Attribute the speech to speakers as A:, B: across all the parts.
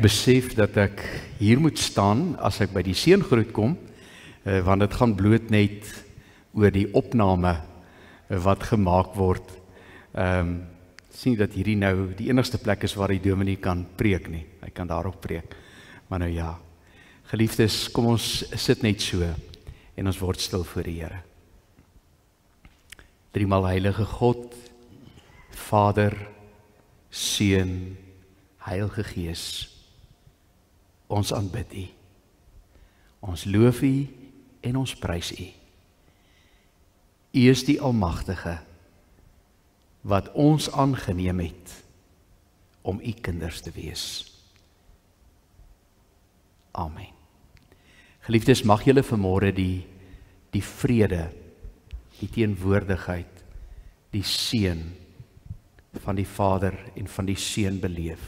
A: besef dat ek hier moet staan as ek by die seën groet kom, uh, want dit gaan bloot net oor die opname eh, wat gemaak word. Ehm um, sien dat hierdie nou die enigste plek is waar die dominee kan preek nie. Hy kan daarop preek. Maar nou ja. Geliefdes, kom ons sit net so en ons word stil voor die Here. Driemaal heilige God, Vader, Seun, Heilige Gees ons aanbid U. Ons loof U en ons prys U. U is die almagtige wat ons aangeneem het om U kinders te wees. Amen. Geliefdes, mag julle vanmôre die die vrede, die teenwoordigheid, die seën van die Vader en van die Seun beleef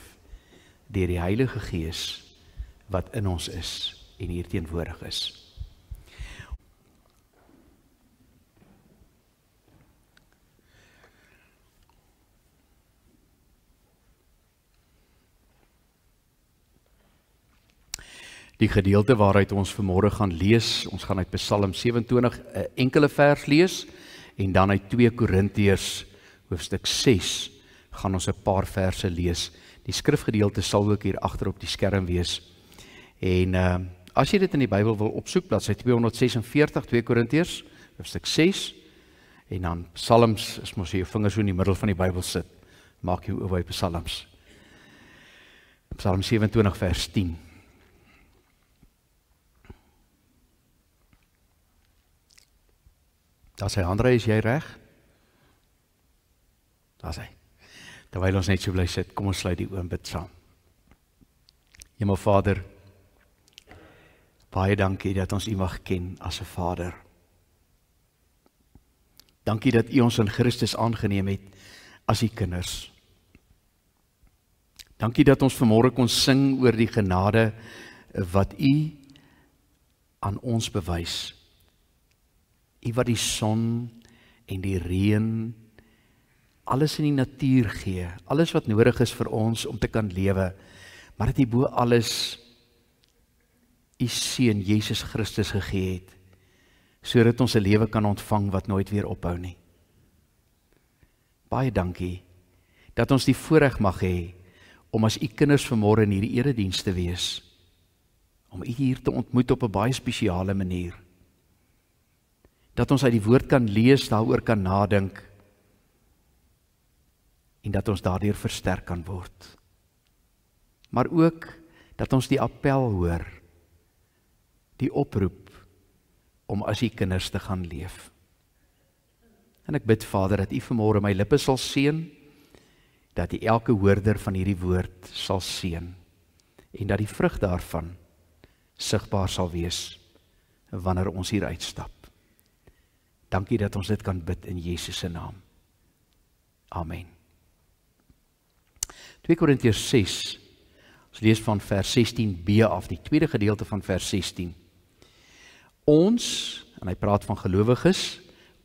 A: deur die Heilige Gees wat in ons is en hier teenwoordig is. Die gedeelte waaruit ons vanmôre gaan lees, ons gaan uit Psalm 27 'n enkele vers lees en dan uit 2 Korintiërs hoofstuk 6 gaan ons 'n paar verse lees. Die skrifgedeelte sal ook hier agter op die skerm wees. En ehm uh, as jy dit in die Bybel wil opsoek, bladsy 246 2 Korintiërs hoofstuk 6 en dan Psalms, as mos jy jou vingers so in die middel van die Bybel sit, maak jou oop by Psalms. Psalm 27 vers 10. Daar sê Andre, is jy reg? Daar sê. Terwyl ons net so bly sit, kom ons sluit die oom bid saam. Hemelvader, Baie dankie dat ons U mag ken as 'n Vader. Dankie dat U ons in Christus aangeneem het as U kinders. Dankie dat ons vanmôre kon sing oor die genade wat U aan ons bewys. U wat die son en die reën alles in die natuur gee, alles wat nodig is vir ons om te kan lewe. Maar dit bo alles u seun Jesus Christus gegee het sodat ons 'n lewe kan ontvang wat nooit weer ophou nie. Baie dankie dat ons die voorreg mag hê om as u kinders vanmôre in hierdie erediens te wees om u hier te ontmoet op 'n baie spesiale manier. Dat ons uit die woord kan lees, daaroor kan nadink en dat ons daardeur versterk kan word. Maar ook dat ons die appel hoor die oproep om as u kinders te gaan leef. En ek bid Vader dat u vanmôre my lippe sal seën dat u elke hoorder van hierdie woord sal seën en dat die vrug daarvan sigbaar sal wees wanneer ons hier uitstap. Dankie dat ons dit kan bid in Jesus se naam. Amen. 2 Korintiërs 6 ons lees van vers 16b af die tweede gedeelte van vers 16 Ons, en hy praat van gelowiges,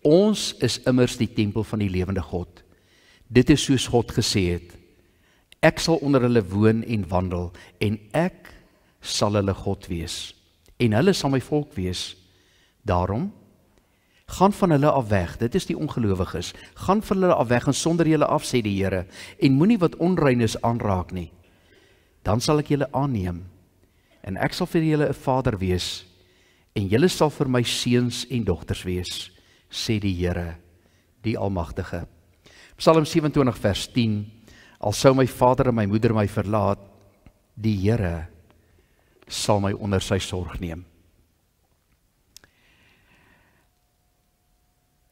A: ons is immers die tempel van die lewende God. Dit is soos God gesê het: Ek sal onder hulle woon en wandel en ek sal hulle God wees en hulle sal my volk wees. Daarom gaan van hulle af weg. Dit is die ongelowiges. Gaan van hulle af weg en sonder hulle af sê die Here en moenie wat onrein is aanraak nie. Dan sal ek julle aanneem en ek sal vir julle 'n vader wees en julle sal vir my seuns en dogters wees, sê die Here, die Almagtige. Psalm 27 vers 10 Al sou my vader en my moeder my verlaat, die Here sal my onder sy sorg neem.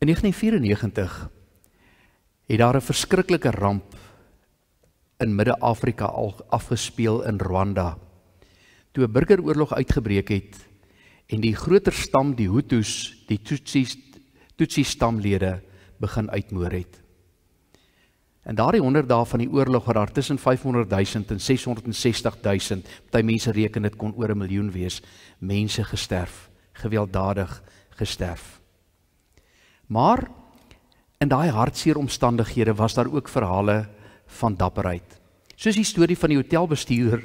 A: In 1994 het daar 'n verskriklike ramp in Midde-Afrika afgespeel in Rwanda. Toe 'n burgeroorlog uitgebreek het, en die groter stam die Hutus, die Tutsis Tutsi stamlede begin uitmoor het. En daardie 100 dae van die oorlog wat daar tussen 500 000 en 660 000, party mense reken dit kon oor 'n miljoen wees, mense gesterf, gewelddadig gesterf. Maar in daai hartseer omstandighede was daar ook verhale van dapperheid. Soos die storie van die hotelbestuurder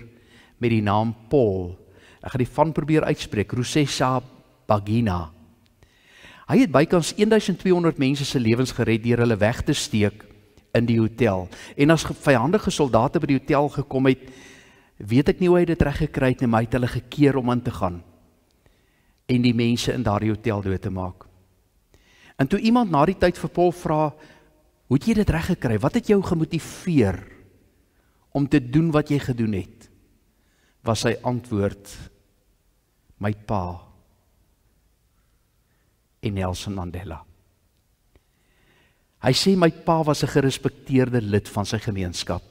A: met die naam Paul Ek gaan dit van probeer uitspreek. Rusesa Bagina. Hy het bykans 1200 mense se lewens gered deur hulle weg te steek in die hotel. En as vyandige soldate by die hotel gekom het, weet ek nie hoe hy dit reg gekry het nie, maar hy het hulle gekeer om aan te gaan en die mense in daardie hotel dood te maak. En toe iemand na die tyd vir Paul vra, "Hoe het jy dit reg gekry? Wat het jou gemotiveer om te doen wat jy gedoen het?" was sy antwoord my pa en Nelson Mandela. Hy sê my pa was 'n gerespekteerde lid van sy gemeenskap.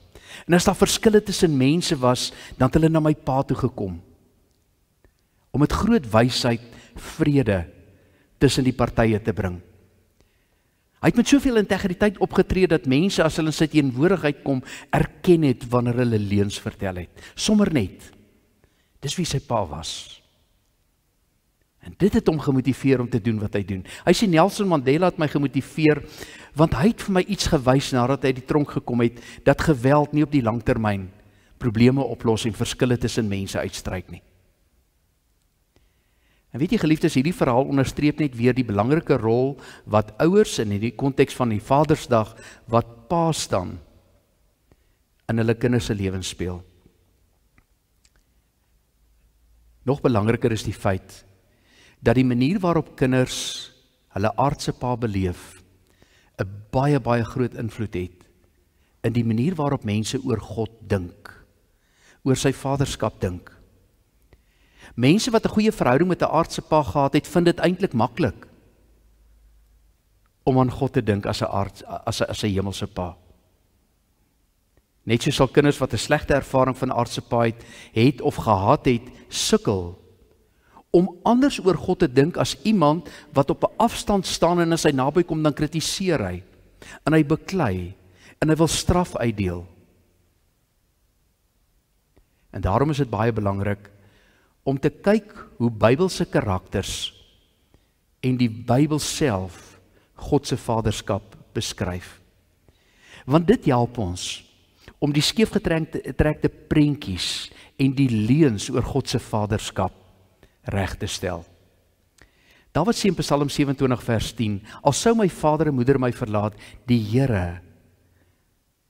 A: En as daar verskille tussen mense was, dan het hulle na my pa toe gekom om met groot wysheid vrede tussen die partye te bring. Hy het met soveel integriteit opgetree dat mense as hulle in sy teenwoordigheid kom, erken het wanneer hulle leuns vertel het, sommer net Dis wie sy pa was. En dit het hom gemotiveer om te doen wat hy doen. Hy sê Nelson Mandela het my gemotiveer want hy het vir my iets gewys nadat hy uit die tronk gekom het dat geweld nie op die langtermyn probleme oplos en verskille tussen mense uitstryk nie. En weet jy geliefdes, hierdie verhaal onderstreep net weer die belangrike rol wat ouers in hierdie konteks van die Vadersdag wat pa staan in hulle kinders se lewens speel. Nog belangriker is die feit dat die manier waarop kinders hulle aardse pa beleef 'n baie baie groot invloed het in die manier waarop mense oor God dink, oor sy vaderskap dink. Mense wat 'n goeie verhouding met 'n aardse pa gehad het, vind dit eintlik maklik om aan God te dink as 'n aard as 'n as 'n hemelse pa. Net soos al kinders wat 'n slegte ervaring van aardse paai het of gehad het, sukkel om anders oor God te dink as iemand wat op 'n afstand staan en as hy naby kom dan kritiseer hy en hy beklei en hy wil straf uitdeel. En daarom is dit baie belangrik om te kyk hoe Bybelse karakters en die Bybel self God se vaderskap beskryf. Want dit help ons om die skeefgetrekte prentjies en die leuns oor God se vaderskap reg te stel. Dawid sê in Psalm 27 vers 10: Al sou my vader en moeder my verlaat, die Here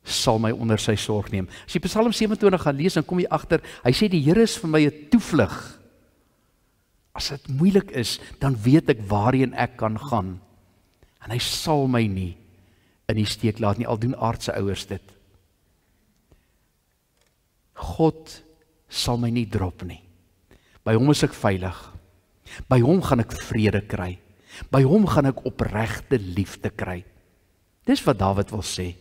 A: sal my onder sy sorg neem. As jy Psalm 27 gaan lees, dan kom jy agter, hy sê die Here is vir my 'n toevlug. As dit moeilik is, dan weet ek waarheen ek kan gaan. En hy sal my nie in die steek laat nie, al doen aardse ouers dit. God sal my nie drop nie. By hom is ek veilig. By hom gaan ek vrede kry. By hom gaan ek opregte liefde kry. Dis wat Dawid wil sê.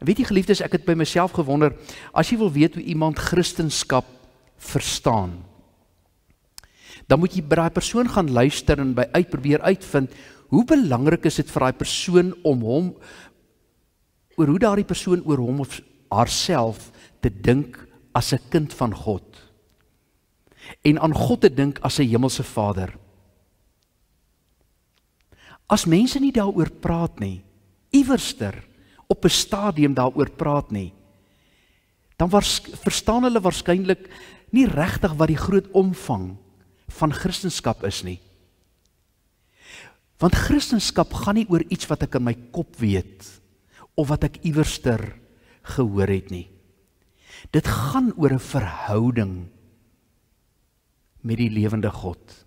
A: Weet jy geliefdes, ek het by myself gewonder, as jy wil weet hoe iemand Christendom verstaan, dan moet jy by daai persoon gaan luister en by uitprobeer uitvind hoe belangrik is dit vir daai persoon om hom oor hoe daardie persoon oor hom of haarself te dink as 'n kind van God en aan God te dink as 'n hemelse Vader. As mense nie daaroor praat nie, iewerster op 'n stadium daaroor praat nie, dan verstaan hulle waarskynlik nie regtig wat die groot omvang van Christendom is nie. Want Christendom gaan nie oor iets wat ek in my kop weet of wat ek iewerster gehoor het nie. Dit gaan oor 'n verhouding met die lewende God.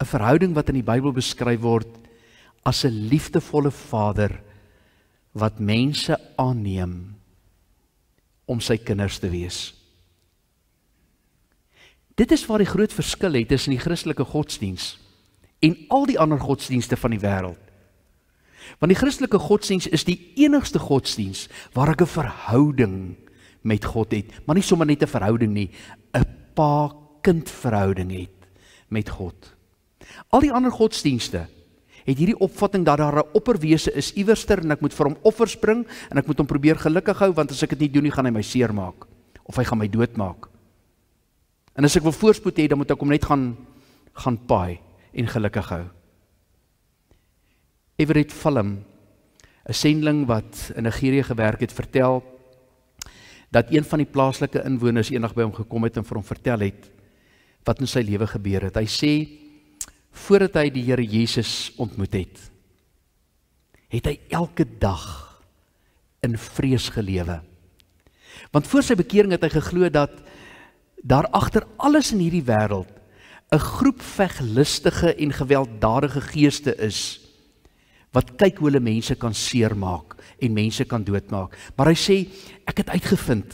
A: 'n Verhouding wat in die Bybel beskryf word as 'n liefdevolle Vader wat mense aanneem om sy kinders te wees. Dit is waar die groot verskil het tussen die Christelike godsdiens en al die ander godsdiensde van die wêreld. Want die Christelike godsdiens is die enigste godsdiens waar ek 'n verhouding met God het, maar nie sommer net 'n verhouding nie, 'n pa-kind verhouding het met God. Al die ander godsdienste het hierdie opvatting dat daar 'n opperwese is iewers ter en ek moet vir hom offers bring en ek moet hom probeer gelukkig hou want as ek dit nie doen nie gaan hy my seermaak of hy gaan my doodmaak. En as ek wil voorspoed hê dan moet ek hom net gaan gaan paai en gelukkig hou. Everett Film, 'n sendeling wat in Nigerië gewerk het, vertel dat een van die plaaslike inwoners eendag by hom gekom het en vir hom vertel het wat in sy lewe gebeur het. Hy sê voordat hy die Here Jesus ontmoet het, het hy elke dag in vrees gelewe. Want voor sy bekering het hy geglo dat daar agter alles in hierdie wêreld 'n groep veglustige en gewelddadige geeste is wat kyk hoe hulle mense kan seermaak en mense kan doodmaak. Maar hy sê ek het uitgevind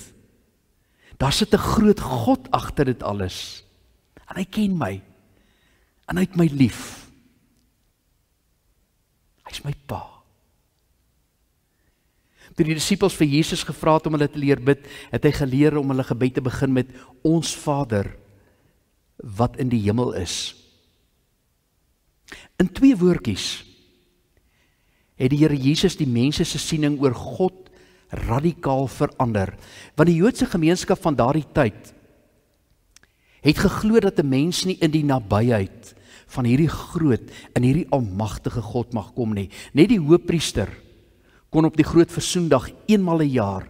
A: daar sit 'n groot God agter dit alles. En hy ken my. En hy het my lief. Hy's my pa. Toe die disippels vir Jesus gevra het om hulle te leer bid, het hy geleer om hulle gebed te begin met ons Vader wat in die hemel is. In twee woordjies het die Here Jesus die mense se siening oor God radikaal verander. Want die Joodse gemeenskap van daardie tyd het geglo dat 'n mens nie in die nabyheid van hierdie groot en hierdie almagtige God mag kom nie. Net die hoofpriester kon op die groot versoendag eenmal 'n een jaar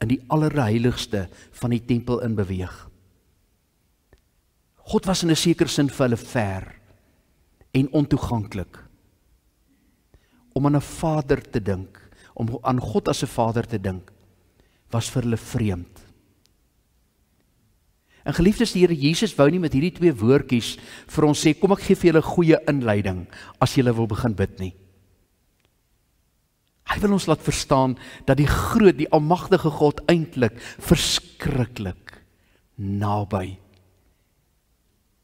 A: in die allerheiligste van die tempel inbeweeg. God was in 'n sekere sin vir hulle ver en ontoeganklik om aan 'n vader te dink, om aan God as 'n vader te dink, was vir hulle vreemd. En geliefdes, die Here Jesus wou nie met hierdie twee woordjies vir ons sê kom ek gee vir julle goeie inleiding as julle wil begin bid nie. Hy wil ons laat verstaan dat die groot, die almagtige God eintlik verskriklik naby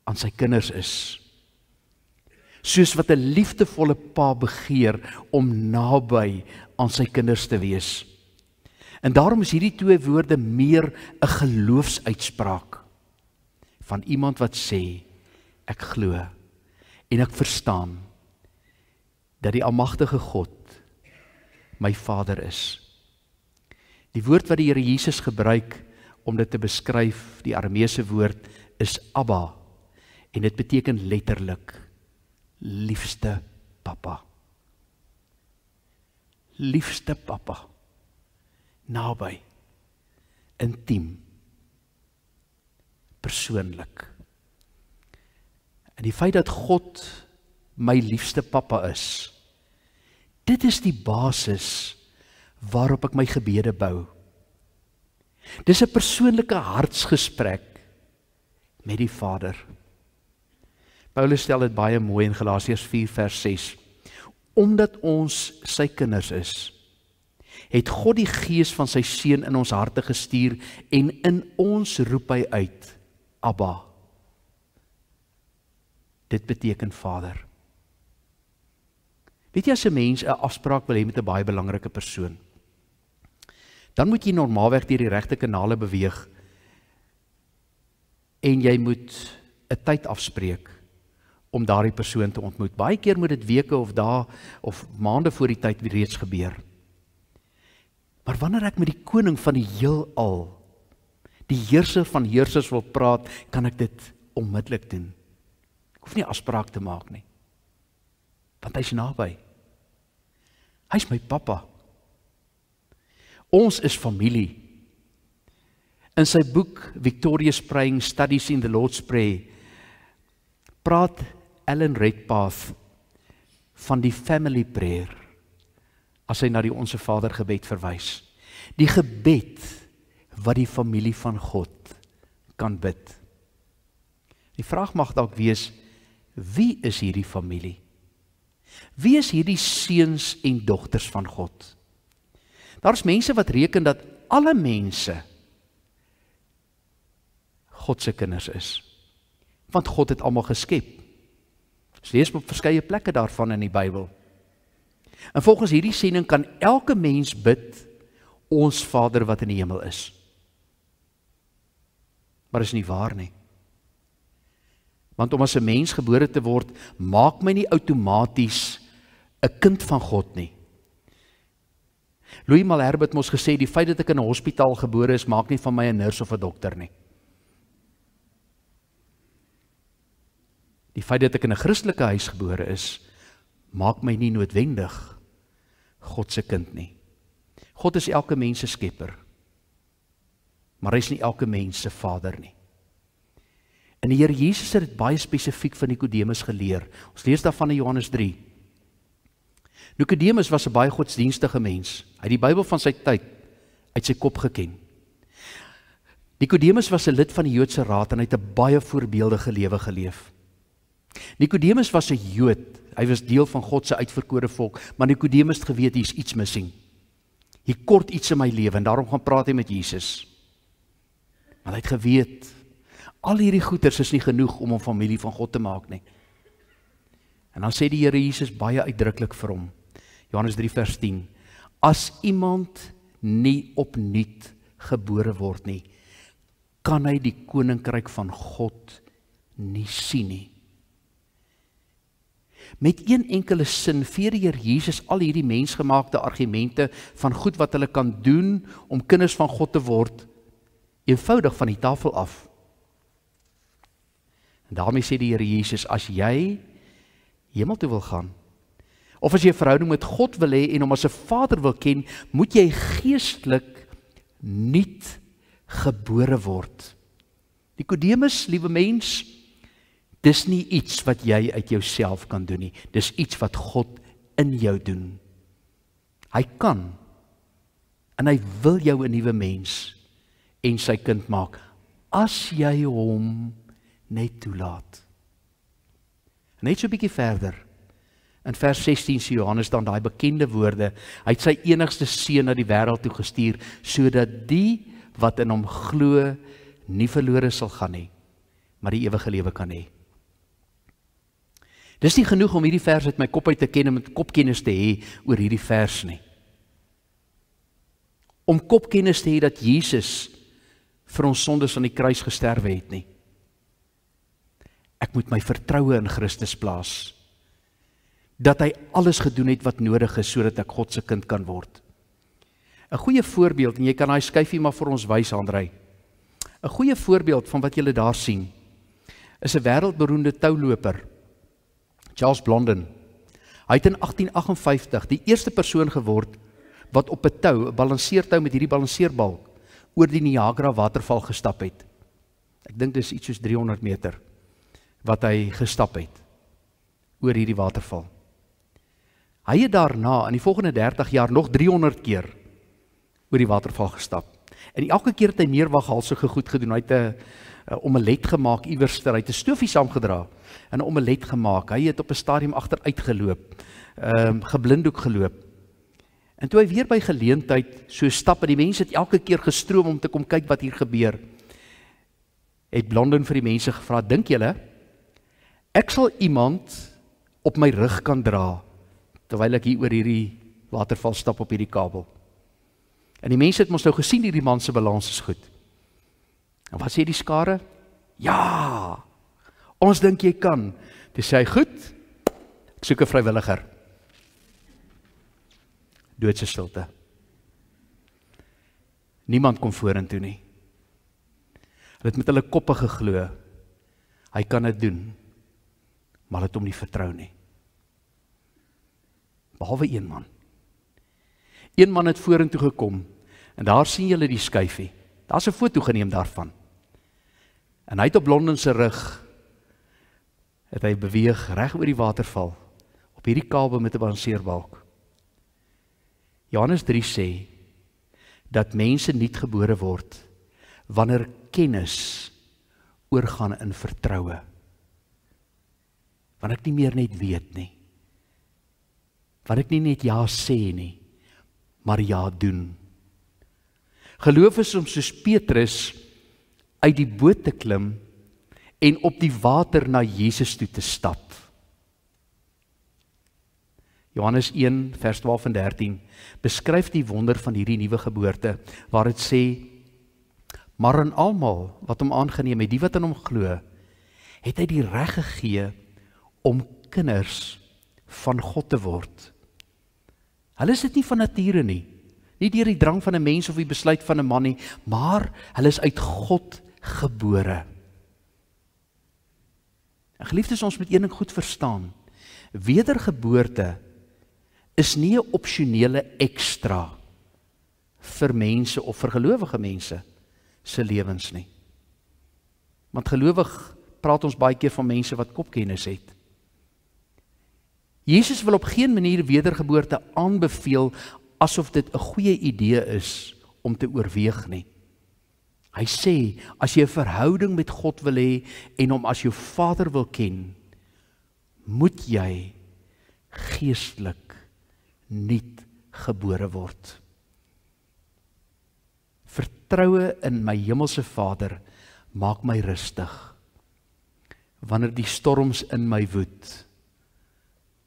A: aan sy kinders is soos wat 'n liefdevolle pa begeer om naby aan sy kinders te wees. En daarom is hierdie twee woorde meer 'n geloofsuitspraak van iemand wat sê ek glo en ek verstaan dat die almagtige God my Vader is. Die woord wat die Here Jesus gebruik om dit te beskryf, die Arameese woord is Abba en dit beteken letterlik liefste pappa. Liefste pappa. Naby. Intiem. Persoonlik. En die feit dat God my liefste pappa is. Dit is die basis waarop ek my gebede bou. Dis 'n persoonlike hartsgesprek met die Vader. Paulus stel dit baie mooi in Galasiërs 4 vers 6. Omdat ons sy kinders is, het God die gees van sy seun in ons harte gestuur en in ons roep hy uit, Abba. Dit beteken Vader. Weet jy as 'n mens 'n afspraak wil hê met 'n baie belangrike persoon, dan moet jy normaalweg deur die regte kanale beweeg en jy moet 'n tyd afspreek om daardie persoon te ontmoet. Baie keer moet dit weke of dae of maande voor die tyd reeds gebeur. Maar wanneer ek met die koning van die heelal, die heerser van heersers wil praat, kan ek dit onmiddellik doen. Ek hoef nie afspraak te maak nie. Want hy's naby. Hy's my pappa. Ons is familie. In sy boek Victorious Praying Studies in the Lord's Prayer praat Ellen Redpath van die family prayer as hy na die onsse Vader gebed verwys. Die gebed wat die familie van God kan bid. Die vraag mag dalk wees wie is hierdie familie? Wie is hierdie seuns en dogters van God? Daar's mense wat reken dat alle mense God se kinders is. Want God het almal geskep. Ons lees op verskeie plekke daarvan in die Bybel. En volgens hierdie siening kan elke mens bid ons Vader wat in die hemel is. Maar is nie waar nie. Want om as 'n mens gebore te word, maak my nie outomaties 'n kind van God nie. Louis Malherbe het mos gesê die feit dat ek in 'n hospitaal gebore is, maak nie van my 'n nurse of 'n dokter nie. Die feit dat ek in 'n Christelike huis gebore is, maak my nie noodwendig God se kind nie. God is elke mens se skepper. Maar hy is nie elke mens se vader nie. En die Here Jesus het dit baie spesifiek van Nikodemus geleer. Ons lees daarvan in Johannes 3. Nikodemus was 'n baie godsdienstige mens. Hy het die Bybel van sy tyd uit sy kop geken. Nikodemus was 'n lid van die Joodse raad en hy het 'n baie voorbeeldige lewe geleef. Nikodemus was 'n Jood. Hy was deel van God se uitverkore volk, maar Nikodemus het geweet hier's iets missing. Hier kort iets in my lewe en daarom gaan praat hy met Jesus. Want hy het geweet al hierdie goeders is nie genoeg om 'n familie van God te maak nie. En dan sê die Here Jesus baie uitdruklik vir hom. Johannes 3 vers 10. As iemand nie opnuut gebore word nie, kan hy die koninkryk van God nie sien nie met een enkele sin vir eer Jesus al hierdie mensgemaakte argumente van goed wat hulle kan doen om kinders van God te word eenvoudig van die tafel af. En daarmee sê die Here Jesus as jy hemel toe wil gaan of as jy 'n verhouding met God wil hê en hom as 'n Vader wil ken, moet jy geestelik nuut gebore word. Nikodemus, liewe mens, Dis nie iets wat jy uit jouself kan doen nie. Dis iets wat God in jou doen. Hy kan en hy wil jou 'n nuwe mens en sy kind maak as jy hom net toelaat. Net so 'n bietjie verder. In vers 16 sê Johannes dan daai bekende woorde: Hy het sy enigste seun na die wêreld toe gestuur sodat die wat in hom glo nie verlore sal gaan nie, maar die ewige lewe kan hê. Dis nie genoeg om hierdie vers uit my kop uit te ken en met kopkennis te hê oor hierdie vers nie. Om kopkennis te hê dat Jesus vir ons sondes aan die kruis gesterf het nie. Ek moet my vertroue in Christus plaas dat hy alles gedoen het wat nodig is sodat ek God se kind kan word. 'n Goeie voorbeeld en jy kan daai skyfie maar vir ons wys Andrej. 'n Goeie voorbeeld van wat jy daar sien is 'n wêreldberoemde touloper Charles Blondin. Hy het in 1858 die eerste persoon geword wat op 'n tou, 'n balanseertou met hierdie balanseerbalk oor die Niagara waterval gestap het. Ek dink dis iets soos 300 meter wat hy gestap het oor hierdie waterval. Hy het daarna in die volgende 30 jaar nog 300 keer oor die waterval gestap. En elke keer het hy meer waghalse gegoed gedoen. Hy het 'n uh, eh, omelet gemaak iewers ter hy te stoofie saamgedra en 'n omelet gemaak. Hy het op 'n stadium agteruit geloop. Ehm um, geblindoek geloop. En toe hy weer by geleentheid so stap en die mense het elke keer gestroom om te kom kyk wat hier gebeur. Het Blondin vir die mense gevra, "Dink julle ek sal iemand op my rug kan dra terwyl ek hier oor hierdie waterval stap op hierdie kabel?" En die mense het mos nou gesien hierdie man se balans is goed. En wat sê die skare? Ja. Ons dink jy kan. Dis sê hy goed. Ek soek 'n vrywilliger. Doodse stilte. Niemand kom vorentoe nie. Hulle het met hulle koppe geglo. Hy kan dit doen. Maar hulle het hom nie vertrou nie. Behalwe een man. Een man het vorentoe gekom en daar sien jy hulle die skuifie. Daar's 'n foto geneem daarvan. En hy het op Londen se rug het hy beweeg reg oor die waterval op hierdie kabel met 'n balanseerbalk. Johannes 3 sê dat mense nuutgebore word wanneer kennis oorgaan in vertroue. Wanneer ek nie meer net weet nie. Wanneer ek nie net ja sê nie, maar ja doen. Geloof is om soos Petrus uit die boot te klim en op die water na Jesus toe te stap. Johannes 1 vers 12 en 13 beskryf die wonder van hierdie nuwe geboorte waar dit sê maar aan almal wat hom aangeneem het, die wat in hom glo, het hy die reg gegee om kinders van God te word. Hulle is dit nie van nature nie, nie deur die drang van 'n mens of die besluit van 'n man nie, maar hulle is uit God gebore. En geliefdes, ons moet een ding goed verstaan. Wedergeboorte is nie 'n opsionele ekstra vir mense of vir gelowige mense se lewens nie. Want gelowig praat ons baie keer van mense wat kopkennis het. Jesus wil op geen manier wedergeboorte aanbeveel asof dit 'n goeie idee is om te oorweeg nie. Hy sê as jy 'n verhouding met God wil hê en hom as jou Vader wil ken, moet jy geestelik nuut gebore word. Vertroue in my hemelse Vader maak my rustig wanneer die storms in my woed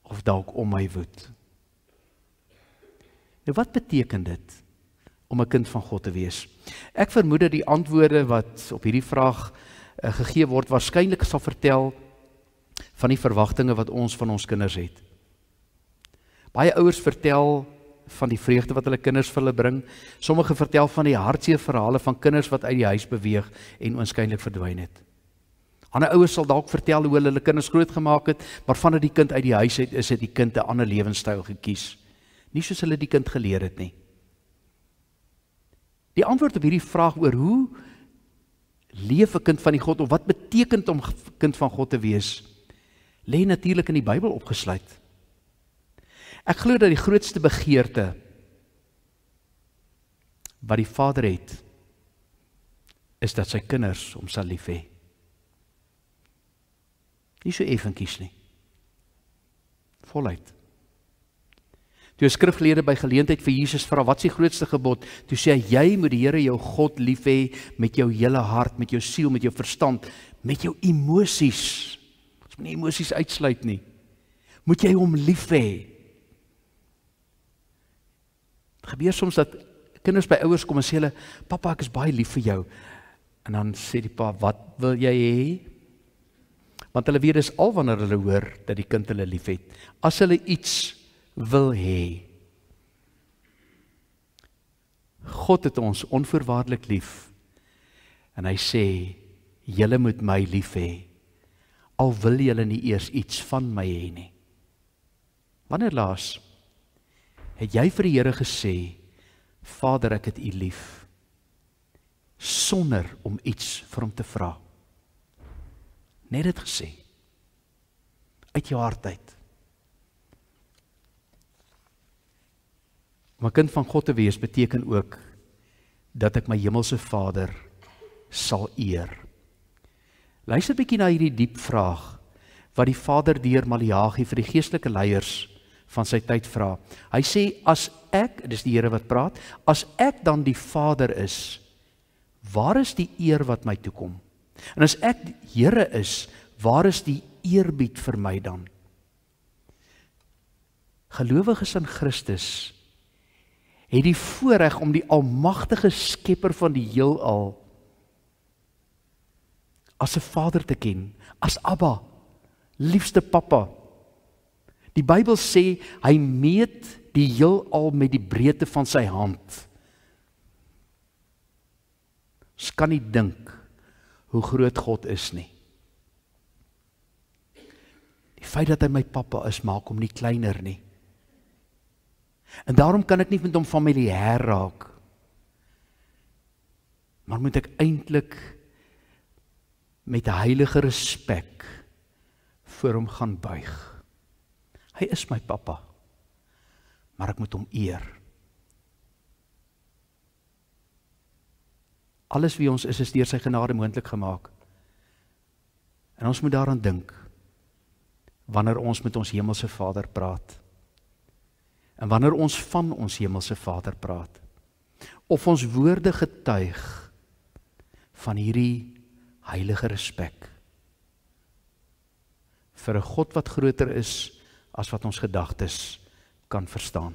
A: of dalk om my woed. Nou wat beteken dit? om 'n kind van God te wees. Ek vermoed dat die antwoorde wat op hierdie vraag uh, gegee word waarskynlik sal vertel van die verwagtinge wat ons van ons kinders het. Baie ouers vertel van die vreugde wat hulle kinders vir hulle bring. Sommige vertel van die hartseer verhale van kinders wat uit die huis beweeg en oënskynlik verdwyn het. Ander ouers sal dalk vertel hoe hulle hulle kinders grootgemaak het, maar vandat die kind uit die huis uit is, het die kind 'n ander lewenstyl gekies, nie soos hulle die kind geleer het nie. Die antwoord op hierdie vraag oor hoe leef 'n kind van die God of wat beteken om kind van God te wees, lê natuurlik in die Bybel opgesluit. Ek glo dat die grootste begeerte wat die Vader het is dat sy kinders hom sal lief hê. Nie so effentjies nie. Voluit. Toe skriftgeleerde by geleentheid vir Jesus vra wat is die grootste gebod? Toe sê hy jy moet die Here jou God lief hê met jou hele hart, met jou siel, met jou verstand, met jou emosies. Ons moet nie emosies uitsluit nie. Moet jy hom lief hê? Dit gebeur soms dat kinders by ouers kom en sê hulle, "Pappa, ek is baie lief vir jou." En dan sê die pa, "Wat wil jy hê?" Want hulle weet dis al wanneer hulle hoor dat die kind hulle liefhet. As hulle iets wil hê. God het ons onvoorwaardelik lief. En hy sê, julle moet my lief hê al wil julle nie eers iets van my hê nie. Wanneer laas het jy vir die Here gesê, Vader, ek het U lief sonder om iets vir hom te vra? Net dit gesê uit jou hart uit. Om 'n kind van God te wees beteken ook dat ek my hemelse Vader sal eer. Luister 'n bietjie na hierdie diep vraag wat die Vader deur Maleagi vir die geestelike leiers van sy tyd vra. Hy sê as ek, dis die Here wat praat, as ek dan die Vader is, waar is die eer wat my toekom? En as ek Here is, waar is die eerbied vir my dan? Gelowiges in Christus het die voorreg om die almagtige skepper van die heelal as 'n vader te ken, as Abba, liefste pappa. Die Bybel sê hy meet die heelal met die breedte van sy hand. Ons kan nie dink hoe groot God is nie. Die feit dat hy my pappa is, maak hom nie kleiner nie. En daarom kan ek nie met hom familier raak. Maar moet ek eintlik met heilige respek vir hom gaan buig. Hy is my pappa. Maar ek moet hom eer. Alles wie ons is is deur sy genade moontlik gemaak. En ons moet daaraan dink wanneer ons met ons hemelse Vader praat. En wanneer ons van ons hemelse Vader praat, of ons woorde getuig van hierdie heilige respek vir 'n God wat groter is as wat ons gedagtes kan verstaan.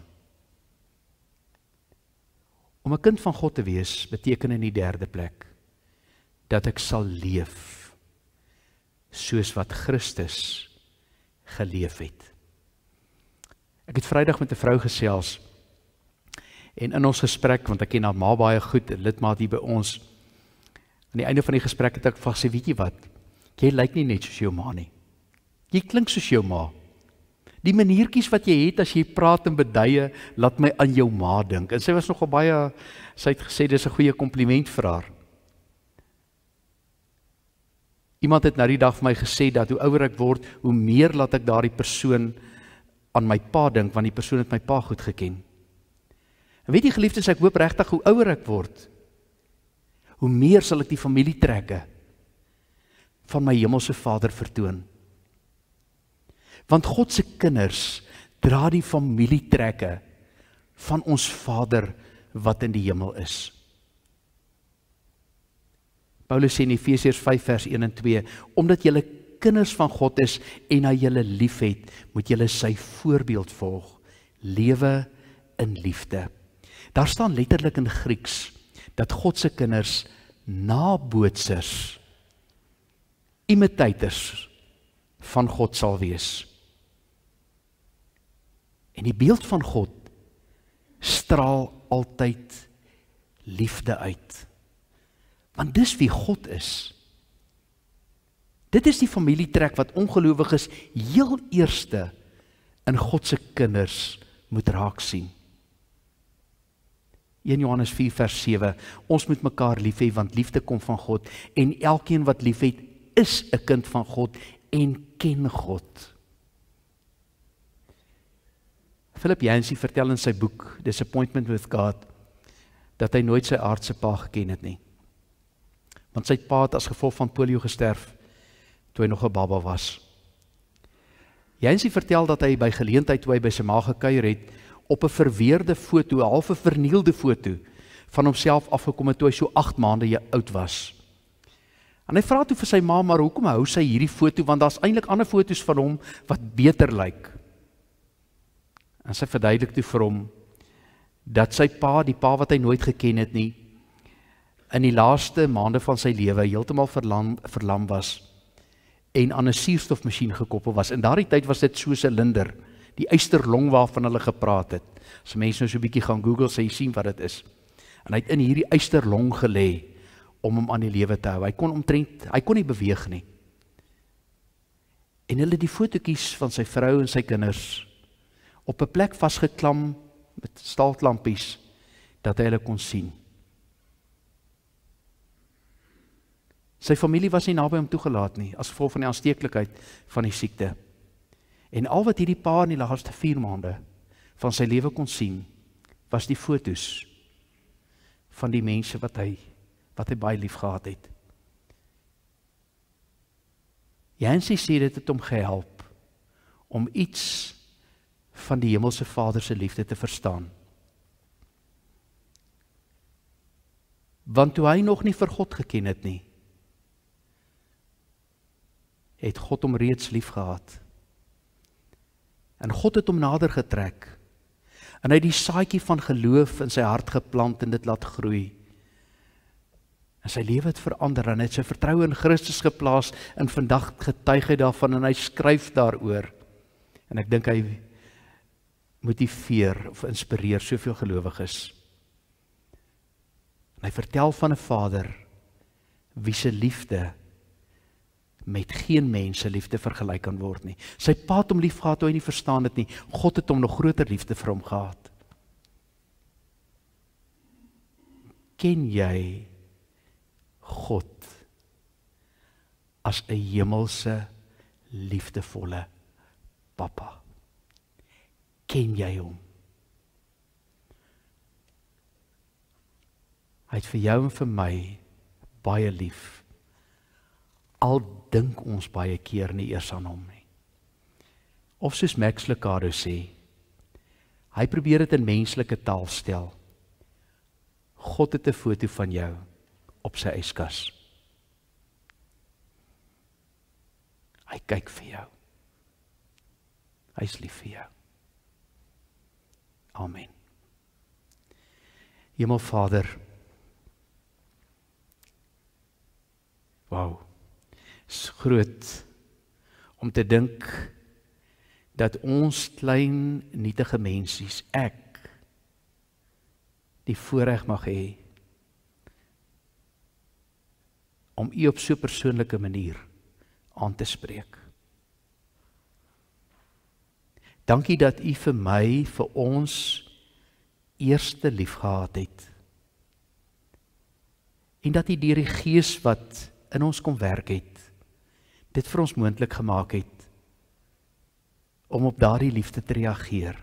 A: Om 'n kind van God te wees beteken in die derde plek dat ek sal leef soos wat Christus geleef het. Ek het Vrydag met 'n vrou gesels. En in ons gesprek, want ek ken haar ma baie goed, 'n lidmaat hier by ons. Aan die einde van die gesprek het ek vas sê, weet jy wat? Jy lyk nie net soos jou ma nie. Jy klink soos jou ma. Die maniertjies wat jy het as jy praat en beduie, laat my aan jou ma dink. En sy was nogal baie sy het gesê dis 'n goeie kompliment vir haar. Iemand het na nou die dag vir my gesê dat hoe ouer ek word, hoe meer laat ek daardie persoon aan my pa dink want die persoon het my pa goed geken. En weet jy geliefdes, ek hoop regtig hoe ouer ek word, hoe meer sal ek die familietrekke van my hemelse Vader vertoon. Want God se kinders dra die familietrekke van ons Vader wat in die hemel is. Paulus sê in Efesiërs 5 vers 1 en 2: Omdat julle kinders van God is en hy julle liefhet, moet julle sy voorbeeld volg, lewe in liefde. Daar staan letterlik in Grieks dat God se kinders nabootsers imitators van God sal wees. En die beeld van God straal altyd liefde uit. Want dis wie God is. Dit is die familietrek wat ongelowiges heel eerste in God se kinders moet raak sien. 1 Johannes 4 vers 7 Ons moet mekaar lief hê want liefde kom van God en elkeen wat liefhet is 'n kind van God en ken God. Philip Yancey vertel in sy boek Disappointment with God dat hy nooit sy aardse pa geken het nie. Want sy pa het as gevolg van polio gesterf toe hy nog 'n baba was. Jansie vertel dat hy by geleentheid toe hy by sy ma gekuier het, op 'n verweerde foto, half 'n vernielde foto van homself afgekom het toe hy so 8 maande oud was. En hy vra toe vir sy ma maar hoekom hou sy hierdie foto want daar's eintlik ander foto's van hom wat beter lyk. En sy verduidelik toe vir hom dat sy pa, die pa wat hy nooit geken het nie, in die laaste maande van sy lewe heeltemal verlam verlam was en aan 'n suurstofmasjien gekoppel was. In daardie tyd was dit so 'n silinder, die eysterlong waarvan hulle gepraat het. As mense nou so 'n bietjie gaan Google, sê jy sien wat dit is. En hy het in hierdie eysterlong gelê om hom aan die lewe te hou. Hy kon omtrent, hy kon nie beweeg nie. En hulle het die fotootjies van sy vrou en sy kinders op 'n plek vasgeklam met staalklampies dat hy hulle kon sien. Sy familie was nie naby hom toegelaat nie as gevolg van die aansteeklikheid van die siekte. En al wat hierdie pa in die laaste 4 maande van sy lewe kon sien, was die fotos van die mense wat hy wat hy baie liefgehad het. Jansi sê dit het hom gehelp om iets van die hemelse Vader se liefde te verstaan. Want toe hy nog nie vir God geken het nie, het God hom reeds liefgehad. En God het hom nader getrek. En hy het die saadjie van geloof in sy hart geplant en dit laat groei. En sy lewe het verander en hy het sy vertroue in Christus geplaas en vandag getuig hy daarvan en hy skryf daaroor. En ek dink hy motiveer of inspireer soveel gelowiges. En hy vertel van 'n Vader wie se liefde met geen mense liefde vergelyk kan word nie. Sy pa het hom liefgehad, hy nie verstaan dit nie. God het hom nog groter liefde vir hom gehad. Ken jy God as 'n hemelse liefdevolle pappa? Ken jy hom? Hy het vir jou en vir my baie lief. Al dink ons baie keer nie eers aan hom nie. Of soos Max Lucado sê, hy probeer dit in menslike taal stel. God het 'n foto van jou op sy yskas. Hy kyk vir jou. Hy's lief vir jou. Amen. Hemelvader. Wow is groot om te dink dat ons klein nietige mensies ek die voorreg mag hê om u op so 'n persoonlike manier aan te spreek. Dankie dat u vir my vir ons eerste lief gehad het. En dat u deur die gees wat in ons kom werk het dit vir ons moontlik gemaak het om op daardie liefde te reageer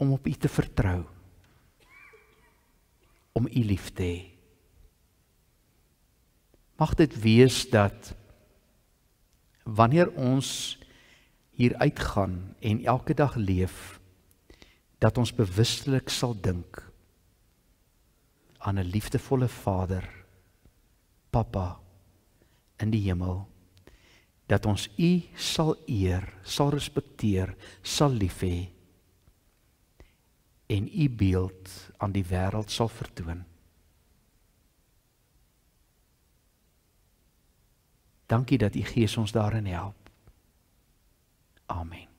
A: om op u te vertrou om u lief te hê mag dit wees dat wanneer ons hier uitgaan en elke dag leef dat ons bewustelik sal dink aan 'n liefdevolle vader pappa in die hemel dat ons u sal eer, sal respekteer, sal lief hê en u beeld aan die wêreld sal vertoon. Dankie dat u Gees ons daarin help. Amen.